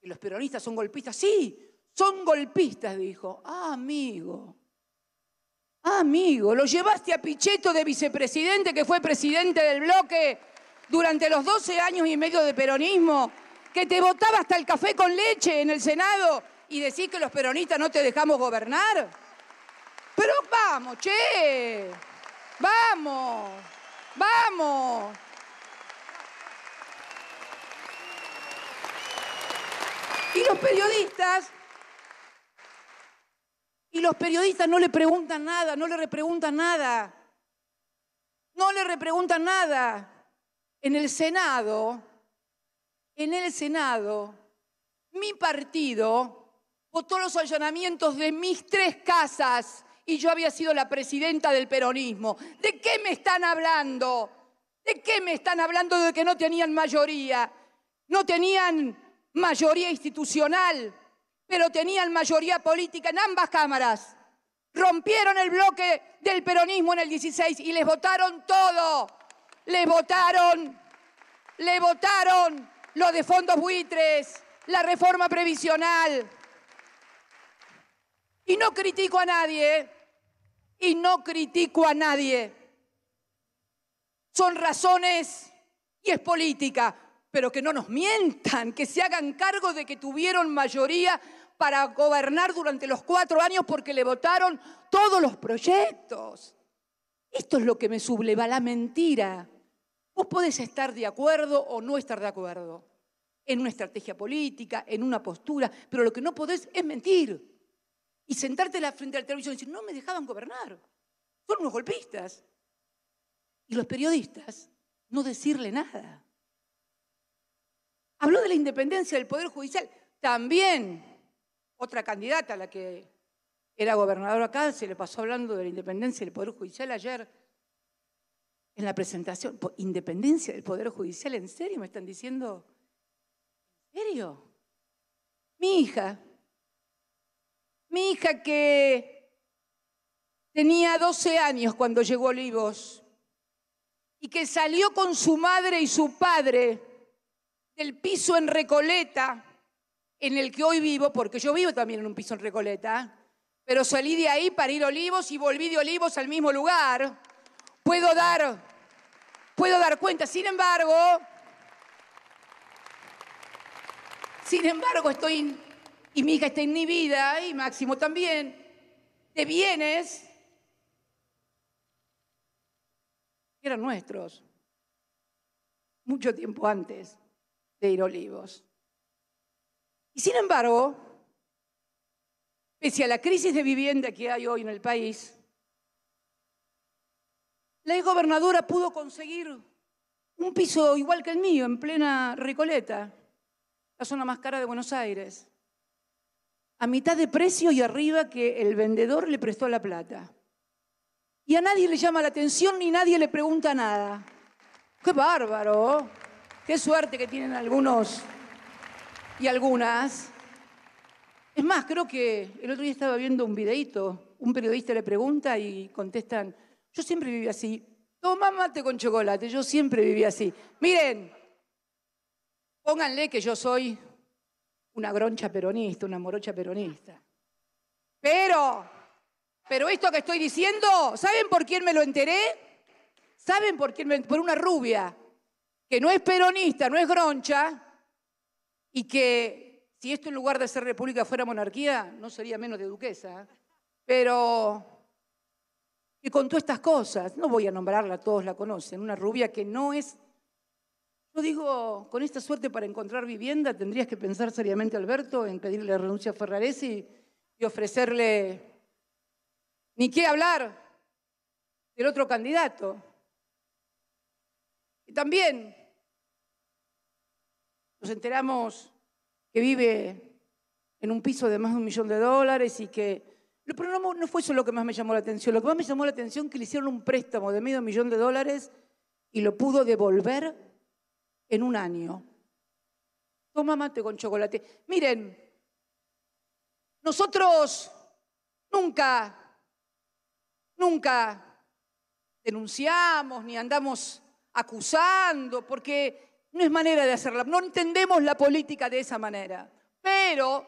que los peronistas son golpistas, sí, son golpistas, dijo, ah, amigo, ah, amigo, lo llevaste a Pichetto de vicepresidente, que fue presidente del bloque durante los 12 años y medio de peronismo, que te votaba hasta el café con leche en el Senado y decís que los peronistas no te dejamos gobernar. Pero vamos, che, vamos, vamos. Y los periodistas, y los periodistas no le preguntan nada, no le repreguntan nada, no le repreguntan nada. En el Senado, en el Senado, mi partido votó los allanamientos de mis tres casas y yo había sido la presidenta del peronismo. ¿De qué me están hablando? ¿De qué me están hablando de que no tenían mayoría? No tenían mayoría institucional, pero tenían mayoría política en ambas cámaras. Rompieron el bloque del peronismo en el 16 y les votaron todo. Le votaron, le votaron lo de fondos buitres, la reforma previsional. Y no critico a nadie, ¿eh? y no critico a nadie. Son razones y es política, pero que no nos mientan, que se hagan cargo de que tuvieron mayoría para gobernar durante los cuatro años porque le votaron todos los proyectos. Esto es lo que me subleva, la mentira. Vos podés estar de acuerdo o no estar de acuerdo en una estrategia política, en una postura, pero lo que no podés es mentir y sentarte frente al televisor televisión y decir, no me dejaban gobernar, son unos golpistas. Y los periodistas, no decirle nada. Habló de la independencia del Poder Judicial. También otra candidata, la que era gobernadora acá, se le pasó hablando de la independencia del Poder Judicial ayer en la presentación, independencia del Poder Judicial, ¿en serio me están diciendo? ¿En serio? Mi hija, mi hija que tenía 12 años cuando llegó Olivos y que salió con su madre y su padre del piso en Recoleta, en el que hoy vivo, porque yo vivo también en un piso en Recoleta, pero salí de ahí para ir Olivos y volví de Olivos al mismo lugar puedo dar, puedo dar cuenta. Sin embargo, sin embargo, estoy, y mi hija está inhibida, y Máximo también, de bienes que eran nuestros mucho tiempo antes de ir Olivos. Y sin embargo, pese a la crisis de vivienda que hay hoy en el país, la ex gobernadora pudo conseguir un piso igual que el mío, en plena Recoleta, la zona más cara de Buenos Aires, a mitad de precio y arriba que el vendedor le prestó la plata. Y a nadie le llama la atención ni nadie le pregunta nada. ¡Qué bárbaro! ¡Qué suerte que tienen algunos y algunas! Es más, creo que el otro día estaba viendo un videito. un periodista le pregunta y contestan, yo siempre viví así. Toma mate con chocolate, yo siempre viví así. Miren, pónganle que yo soy una groncha peronista, una morocha peronista. Pero, pero esto que estoy diciendo, ¿saben por quién me lo enteré? ¿Saben por quién me Por una rubia que no es peronista, no es groncha, y que si esto en lugar de ser república fuera monarquía, no sería menos de duquesa. ¿eh? Pero que contó estas cosas, no voy a nombrarla, todos la conocen, una rubia que no es, yo digo, con esta suerte para encontrar vivienda, tendrías que pensar seriamente, Alberto, en pedirle renuncia a Ferraresi y ofrecerle, ni qué hablar del otro candidato. Y también nos enteramos que vive en un piso de más de un millón de dólares y que pero no, fue eso lo que más me llamó la atención. Lo que más me llamó la atención es que le hicieron un préstamo de medio millón de dólares y lo pudo devolver en un año. Toma mate con chocolate. Miren, nosotros nunca, nunca denunciamos ni andamos acusando porque no es manera de hacerla. No entendemos la política de esa manera. Pero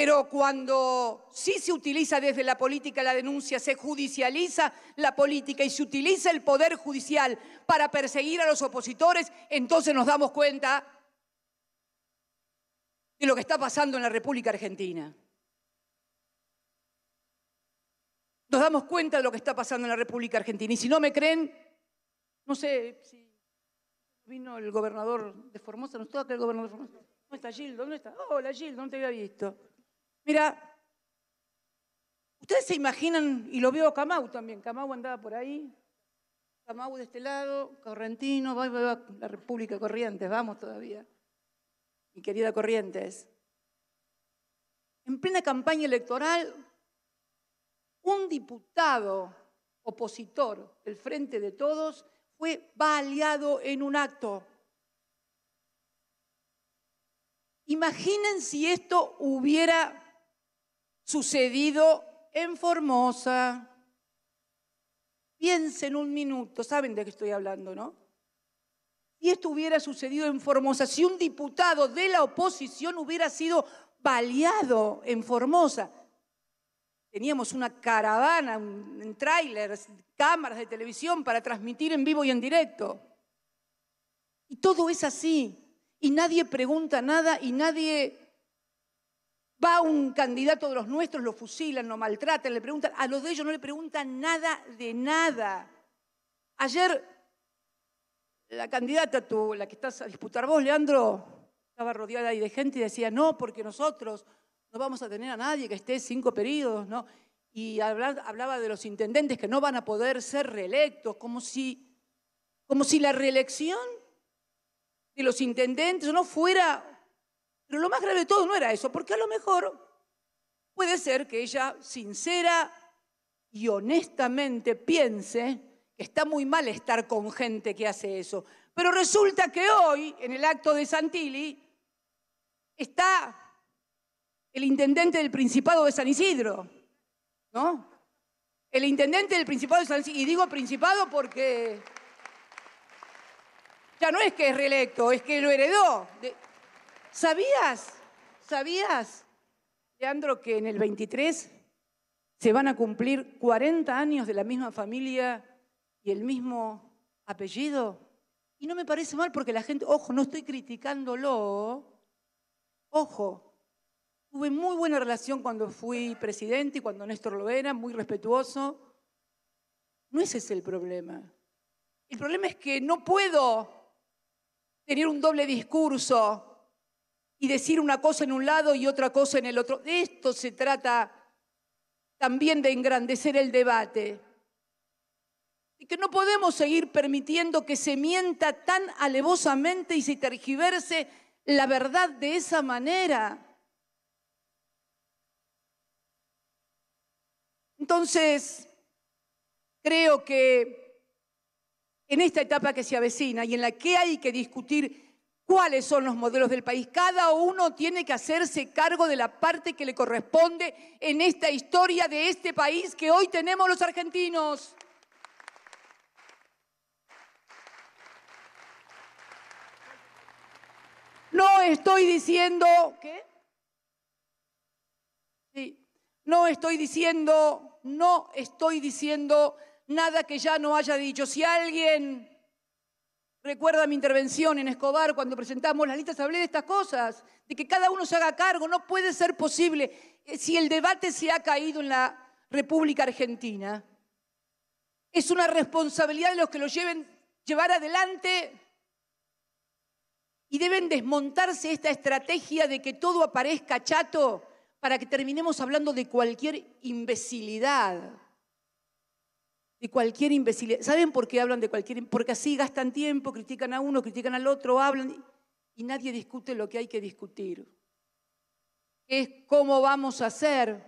pero cuando sí se utiliza desde la política la denuncia, se judicializa la política y se utiliza el poder judicial para perseguir a los opositores, entonces nos damos cuenta de lo que está pasando en la República Argentina. Nos damos cuenta de lo que está pasando en la República Argentina. Y si no me creen, no sé si vino el gobernador de Formosa, ¿no está acá el gobernador de Formosa? ¿Dónde está Gil? ¿Dónde está? Hola Gil, no te había visto. Mira, ustedes se imaginan, y lo veo a Camau también, Camau andaba por ahí, Camau de este lado, Correntino, la República Corrientes, vamos todavía, mi querida Corrientes. En plena campaña electoral, un diputado opositor del Frente de Todos fue baleado en un acto. Imaginen si esto hubiera sucedido en Formosa. Piensen un minuto, saben de qué estoy hablando, ¿no? Y esto hubiera sucedido en Formosa, si un diputado de la oposición hubiera sido baleado en Formosa, teníamos una caravana, en trailers, cámaras de televisión para transmitir en vivo y en directo. Y todo es así. Y nadie pregunta nada y nadie Va un candidato de los nuestros, lo fusilan, lo maltratan, le preguntan, a los de ellos no le preguntan nada de nada. Ayer la candidata, tú, la que estás a disputar vos, Leandro, estaba rodeada ahí de gente y decía, no, porque nosotros no vamos a tener a nadie que esté cinco periodos, ¿no? Y hablaba de los intendentes que no van a poder ser reelectos, como si, como si la reelección de los intendentes no fuera pero lo más grave de todo no era eso, porque a lo mejor puede ser que ella sincera y honestamente piense que está muy mal estar con gente que hace eso. Pero resulta que hoy, en el acto de Santilli, está el intendente del Principado de San Isidro, ¿no? El intendente del Principado de San Isidro, y digo Principado porque ya no es que es reelecto, es que lo heredó. ¿Sabías? ¿Sabías, Leandro, que en el 23 se van a cumplir 40 años de la misma familia y el mismo apellido? Y no me parece mal porque la gente, ojo, no estoy criticándolo, ojo, tuve muy buena relación cuando fui presidente y cuando Néstor lo era, muy respetuoso. No ese es el problema. El problema es que no puedo tener un doble discurso y decir una cosa en un lado y otra cosa en el otro. De esto se trata también de engrandecer el debate. Y que no podemos seguir permitiendo que se mienta tan alevosamente y se tergiverse la verdad de esa manera. Entonces, creo que en esta etapa que se avecina y en la que hay que discutir cuáles son los modelos del país. Cada uno tiene que hacerse cargo de la parte que le corresponde en esta historia de este país que hoy tenemos los argentinos. No estoy diciendo ¿qué? Sí. No estoy diciendo, no estoy diciendo nada que ya no haya dicho. Si alguien Recuerda mi intervención en Escobar cuando presentamos las listas, hablé de estas cosas, de que cada uno se haga cargo, no puede ser posible eh, si el debate se ha caído en la República Argentina. Es una responsabilidad de los que lo lleven llevar adelante y deben desmontarse esta estrategia de que todo aparezca chato para que terminemos hablando de cualquier imbecilidad de cualquier imbecilidad. ¿Saben por qué hablan de cualquier Porque así gastan tiempo, critican a uno, critican al otro, hablan y nadie discute lo que hay que discutir. es cómo vamos a hacer.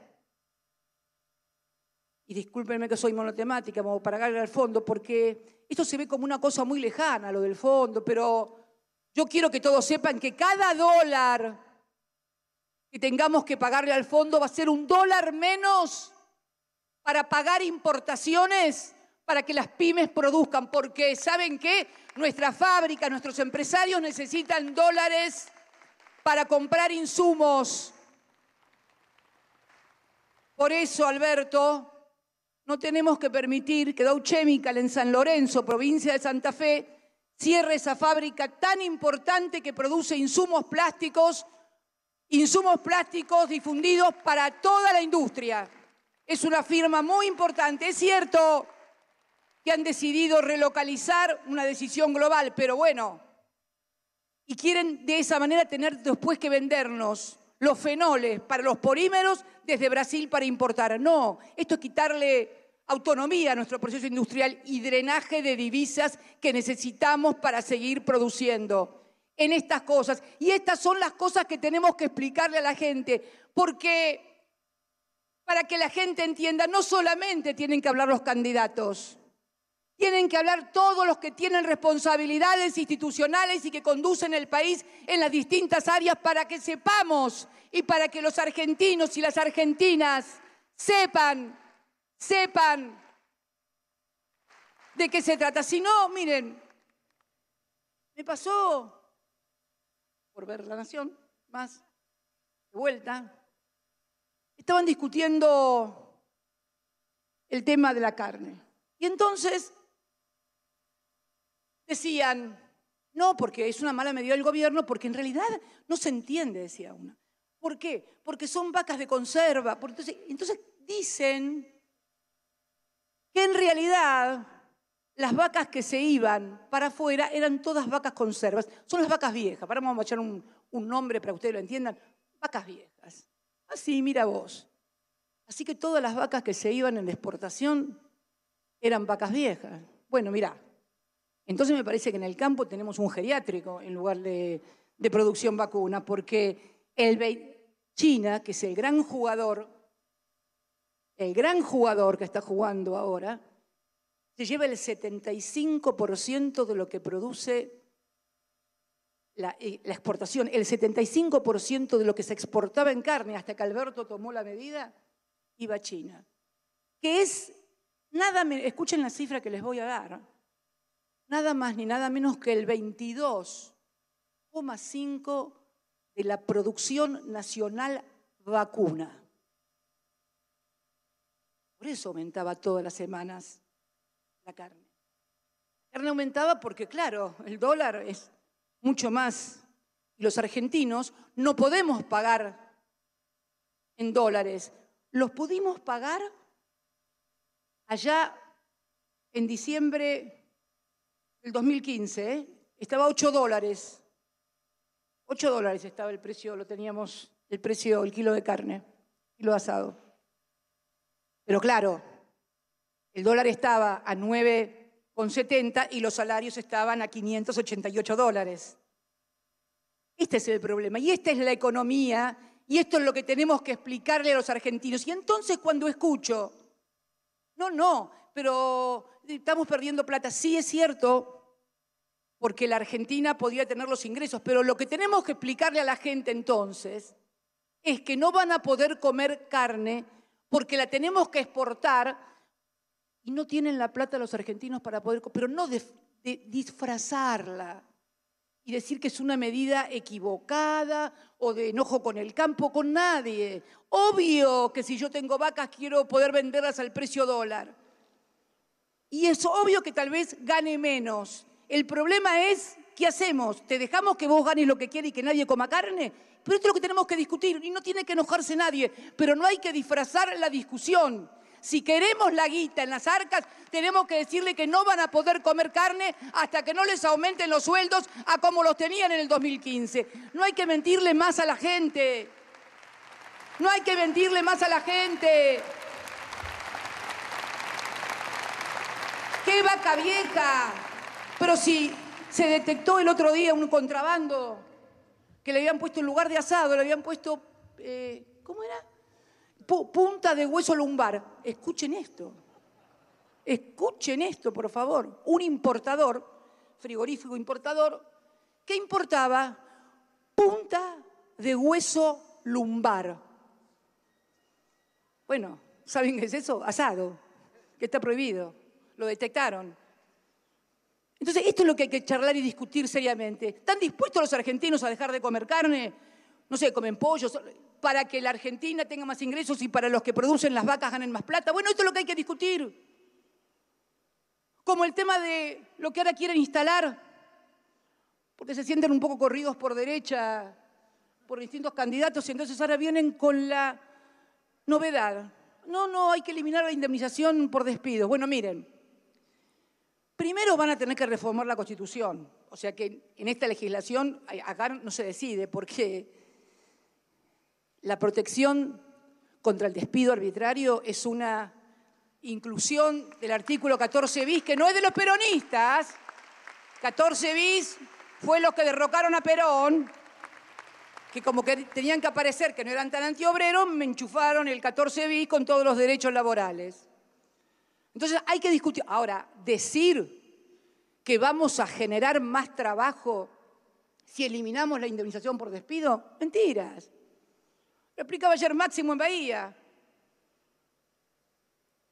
Y discúlpenme que soy monotemática, como para darle al fondo, porque esto se ve como una cosa muy lejana, lo del fondo, pero yo quiero que todos sepan que cada dólar que tengamos que pagarle al fondo va a ser un dólar menos para pagar importaciones para que las pymes produzcan, porque ¿saben que nuestra fábrica, nuestros empresarios necesitan dólares para comprar insumos. Por eso, Alberto, no tenemos que permitir que Dow Chemical en San Lorenzo, provincia de Santa Fe, cierre esa fábrica tan importante que produce insumos plásticos, insumos plásticos difundidos para toda la industria. Es una firma muy importante. Es cierto que han decidido relocalizar una decisión global, pero bueno, y quieren de esa manera tener después que vendernos los fenoles para los polímeros desde Brasil para importar. No, esto es quitarle autonomía a nuestro proceso industrial y drenaje de divisas que necesitamos para seguir produciendo en estas cosas. Y estas son las cosas que tenemos que explicarle a la gente, porque para que la gente entienda, no solamente tienen que hablar los candidatos, tienen que hablar todos los que tienen responsabilidades institucionales y que conducen el país en las distintas áreas para que sepamos y para que los argentinos y las argentinas sepan, sepan de qué se trata. Si no, miren, me pasó por ver la nación más de vuelta estaban discutiendo el tema de la carne. Y entonces decían, no, porque es una mala medida del gobierno, porque en realidad no se entiende, decía una. ¿Por qué? Porque son vacas de conserva. Entonces, entonces dicen que en realidad las vacas que se iban para afuera eran todas vacas conservas. Son las vacas viejas. Ahora vamos a echar un, un nombre para que ustedes lo entiendan. Vacas viejas. Así, mira vos. Así que todas las vacas que se iban en exportación eran vacas viejas. Bueno, mirá, entonces me parece que en el campo tenemos un geriátrico en lugar de, producción vacuna, porque el China, que es el gran jugador, el gran jugador que está jugando ahora, se lleva el 75% de lo que produce eh, la, exportación, el 75% de lo que se exportaba en carne hasta que Alberto tomó la medida, iba a China. Que es, nada, escuchen la cifra que les voy a dar, nada más ni nada menos que el 22,5% de la producción nacional vacuna. Por eso aumentaba todas las semanas la carne. La carne aumentaba porque, claro, el dólar es mucho más. Los argentinos no podemos pagar en dólares. Los pudimos pagar allá en diciembre del 2015. ¿eh? Estaba a 8 dólares. 8 dólares estaba el precio, lo teníamos, el precio, el kilo de carne, kilo de asado. Pero claro, el dólar estaba a 9 con 70 y los salarios estaban a 588 dólares. Este es el problema y esta es la economía y esto es lo que tenemos que explicarle a los argentinos. Y entonces cuando escucho, no, no, pero eh, estamos perdiendo plata, sí es cierto, porque la Argentina podría tener los ingresos, pero lo que tenemos que explicarle a la gente entonces es que no van a poder comer carne porque la tenemos que exportar y no tienen la plata los argentinos para poder, pero no disfrazarla y decir que es una medida equivocada o de enojo con el campo, con nadie. Obvio que si yo tengo vacas quiero poder venderlas al precio dólar. Y es obvio que tal vez gane menos. El problema es, ¿qué hacemos? ¿Te dejamos que vos ganes lo que quieres y que nadie coma carne? Pero esto es lo que tenemos que discutir y no tiene que enojarse nadie, pero no hay que disfrazar la discusión. Si queremos la guita en las arcas, tenemos que decirle que no van a poder comer carne hasta que no les aumenten los sueldos a como los tenían en el 2015. No hay que mentirle más a la gente. No hay que mentirle más a la gente. ¡Qué vaca vieja! Pero si se detectó el otro día un contrabando que le habían puesto en lugar de asado, le habían puesto, eh, ¿cómo era? punta de hueso lumbar. Escuchen esto. Escuchen esto, por favor. Un importador, frigorífico importador, que importaba punta de hueso lumbar. Bueno, ¿saben qué es eso? Asado, que está prohibido. Lo detectaron. Entonces, esto es lo que hay que charlar y discutir seriamente. ¿Están dispuestos los argentinos a dejar de comer carne? No sé, comen pollo para que la Argentina tenga más ingresos y para los que producen las vacas ganen más plata. Bueno, esto es lo que hay que discutir. Como el tema de lo que ahora quieren instalar, porque se sienten un poco corridos por derecha, por distintos candidatos, y entonces ahora vienen con la novedad. No, no, hay que eliminar la indemnización por despidos. Bueno, miren, primero van a tener que reformar la Constitución. O sea que en esta legislación, eh, acá no se decide, porque la protección contra el despido arbitrario es una inclusión del artículo 14 bis, que no es de los peronistas. 14 bis fue los que derrocaron a Perón, que como que tenían que aparecer que no eran tan antiobreros, me enchufaron el 14 bis con todos los derechos laborales. Entonces hay que discutir. Ahora, decir que vamos a generar más trabajo si eliminamos la indemnización por despido, mentiras. Lo explicaba ayer Máximo en Bahía.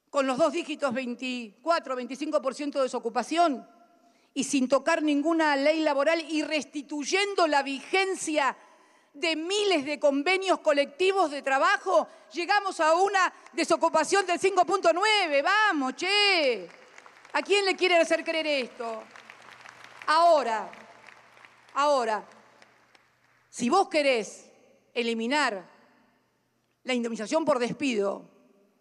Con los dos dígitos 24, 25% de desocupación y sin tocar ninguna ley laboral y restituyendo la vigencia de miles de convenios colectivos de trabajo, llegamos a una desocupación del 5.9. Vamos, che. ¿A quién le quiere hacer creer esto? Ahora, ahora, si vos querés eliminar la indemnización por despido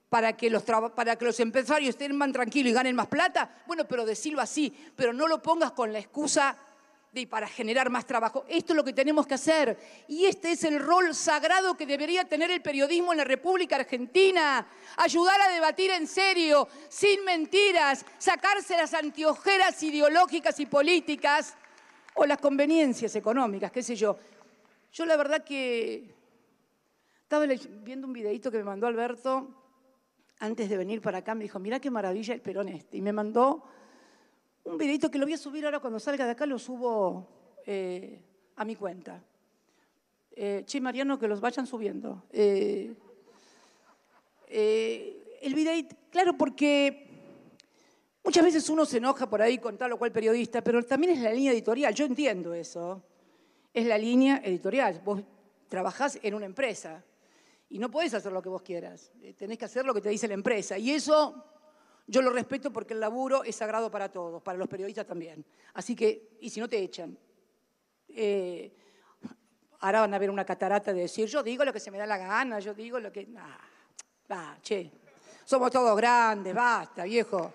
para que los, para que los empresarios estén más tranquilos y ganen más plata, bueno, pero decirlo así, pero no lo pongas con la excusa de para generar más trabajo. Esto es lo que tenemos que hacer y este es el rol sagrado que debería tener el periodismo en la República Argentina, ayudar a debatir en serio, sin mentiras, sacarse las antiojeras ideológicas y políticas o las conveniencias económicas, qué sé yo. Yo la verdad que estaba viendo un videito que me mandó Alberto antes de venir para acá, me dijo, mirá qué maravilla el Perón este. Y me mandó un videito que lo voy a subir ahora cuando salga de acá, lo subo eh, a mi cuenta. Eh, che, Mariano, que los vayan subiendo. Eh, el videito, claro, porque muchas veces uno se enoja por ahí con tal o cual periodista, pero también es la línea editorial, yo entiendo eso. Es la línea editorial. Vos trabajás en una empresa. Y no podés hacer lo que vos quieras, eh, tenés que hacer lo que te dice la empresa. Y eso yo lo respeto porque el laburo es sagrado para todos, para los periodistas también. Así que, y si no te echan, eh, ahora van a ver una catarata de decir, yo digo lo que se me da la gana, yo digo lo que... Ah, che, somos todos grandes, basta, viejo.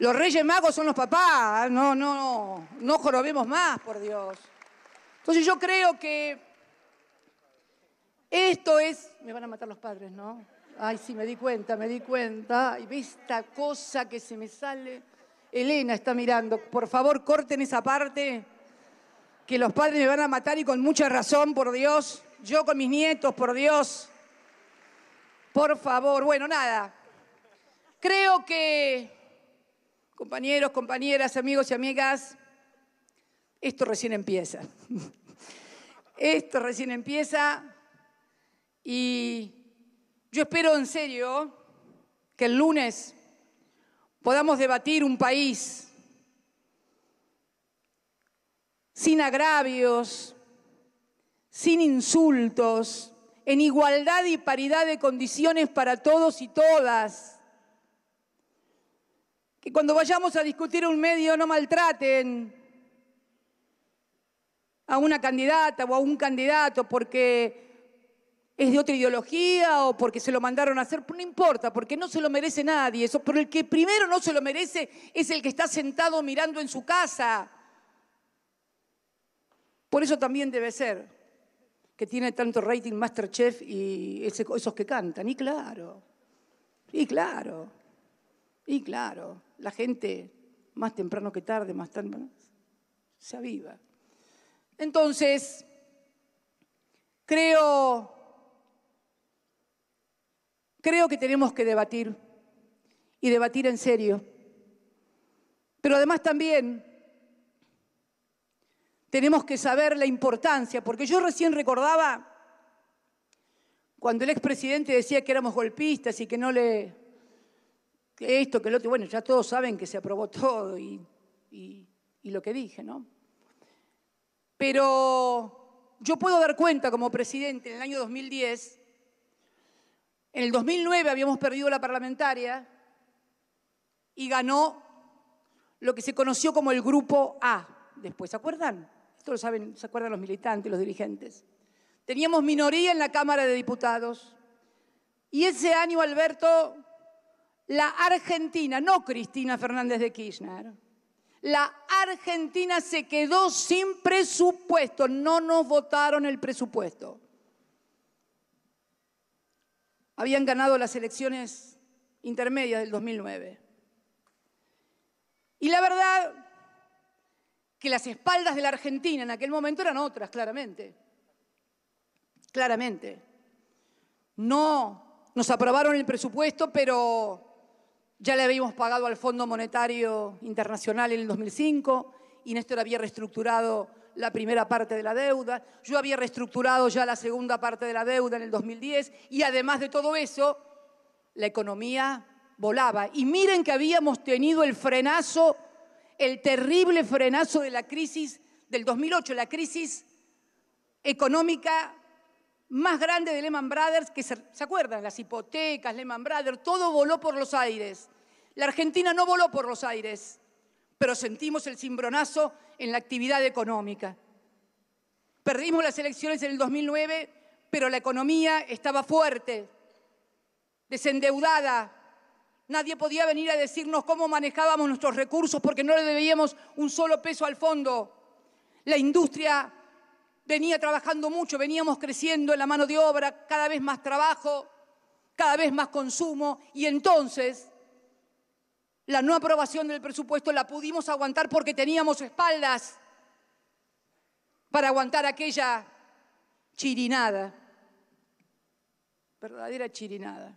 Los reyes magos son los papás, no, no, no, no jorobemos más, por Dios. Entonces yo creo que esto es, me van a matar los padres, ¿no? Ay, sí, me di cuenta, me di cuenta. Y ve esta cosa que se me sale. Elena está mirando. Por favor, corten esa parte, que los padres me van a matar y con mucha razón, por Dios. Yo con mis nietos, por Dios. Por favor, bueno, nada. Creo que, compañeros, compañeras, amigos y amigas, esto recién empieza. Esto recién empieza. Y yo espero en serio que el lunes podamos debatir un país sin agravios, sin insultos, en igualdad y paridad de condiciones para todos y todas. Que cuando vayamos a discutir un medio no maltraten a una candidata o a un candidato porque es de otra ideología o porque se lo mandaron a hacer, no importa, porque no se lo merece nadie. Eso, pero el que primero no se lo merece es el que está sentado mirando en su casa. Por eso también debe ser que tiene tanto rating Masterchef y esos que cantan. Y claro, y claro, y claro, la gente más temprano que tarde, más temprano, se aviva. Entonces, creo Creo que tenemos que debatir y debatir en serio. Pero además también tenemos que saber la importancia, porque yo recién recordaba cuando el expresidente decía que éramos golpistas y que no le... esto, que lo otro, bueno, ya todos saben que se aprobó todo y, y lo que dije, ¿no? Pero yo puedo dar cuenta como presidente en el año 2010 en el 2009 habíamos perdido la parlamentaria y ganó lo que se conoció como el Grupo A. Después, ¿se acuerdan? Esto lo saben, se acuerdan los militantes, los dirigentes. Teníamos minoría en la Cámara de Diputados. Y ese año, Alberto, la Argentina, no Cristina Fernández de Kirchner, la Argentina se quedó sin presupuesto, no nos votaron el presupuesto habían ganado las elecciones intermedias del 2009. Y la verdad que las espaldas de la Argentina en aquel momento eran otras, claramente. Claramente. No nos aprobaron el presupuesto, pero ya le habíamos pagado al Fondo Monetario Internacional en el 2005 y Néstor había reestructurado la primera parte de la deuda, yo había reestructurado ya la segunda parte de la deuda en el 2010 y además de todo eso, la economía volaba. Y miren que habíamos tenido el frenazo, el terrible frenazo de la crisis del 2008, la crisis económica más grande de Lehman Brothers, que se, acuerdan, las hipotecas, Lehman Brothers, todo voló por los aires. La Argentina no voló por los aires pero sentimos el cimbronazo en la actividad económica. Perdimos las elecciones en el 2009, pero la economía estaba fuerte, desendeudada. Nadie podía venir a decirnos cómo manejábamos nuestros recursos porque no le debíamos un solo peso al fondo. La industria venía trabajando mucho, veníamos creciendo en la mano de obra, cada vez más trabajo, cada vez más consumo y entonces la no aprobación del presupuesto la pudimos aguantar porque teníamos espaldas para aguantar aquella chirinada, verdadera chirinada.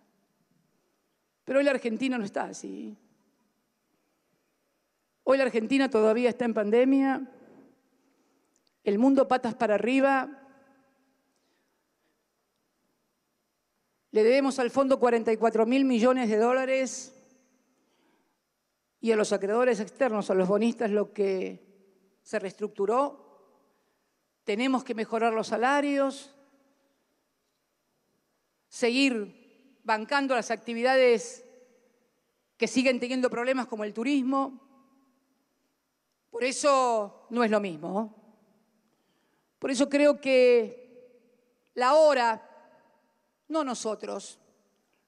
Pero hoy la Argentina no está así. Hoy la Argentina todavía está en pandemia, el mundo patas para arriba. Le debemos al fondo 44 mil millones de dólares y a los acreedores externos, a los bonistas, lo que se reestructuró. Tenemos que mejorar los salarios, seguir bancando las actividades que siguen teniendo problemas como el turismo. Por eso no es lo mismo. Por eso creo que la hora, no nosotros,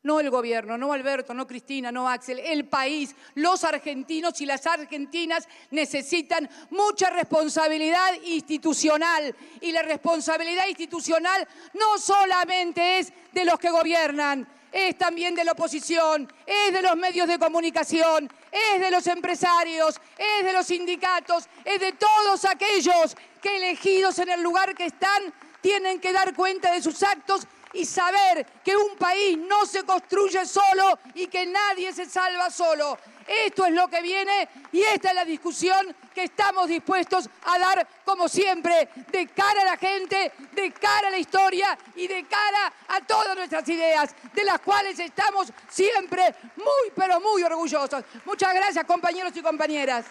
no el gobierno, no Alberto, no Cristina, no Axel. El país, los argentinos y las argentinas necesitan mucha responsabilidad institucional. Y la responsabilidad institucional no solamente es de los que gobiernan, es también de la oposición, es de los medios de comunicación, es de los empresarios, es de los sindicatos, es de todos aquellos que elegidos en el lugar que están tienen que dar cuenta de sus actos y saber que un país no se construye solo y que nadie se salva solo. Esto es lo que viene y esta es la discusión que estamos dispuestos a dar, como siempre, de cara a la gente, de cara a la historia y de cara a todas nuestras ideas, de las cuales estamos siempre muy, pero muy orgullosos. Muchas gracias, compañeros y compañeras.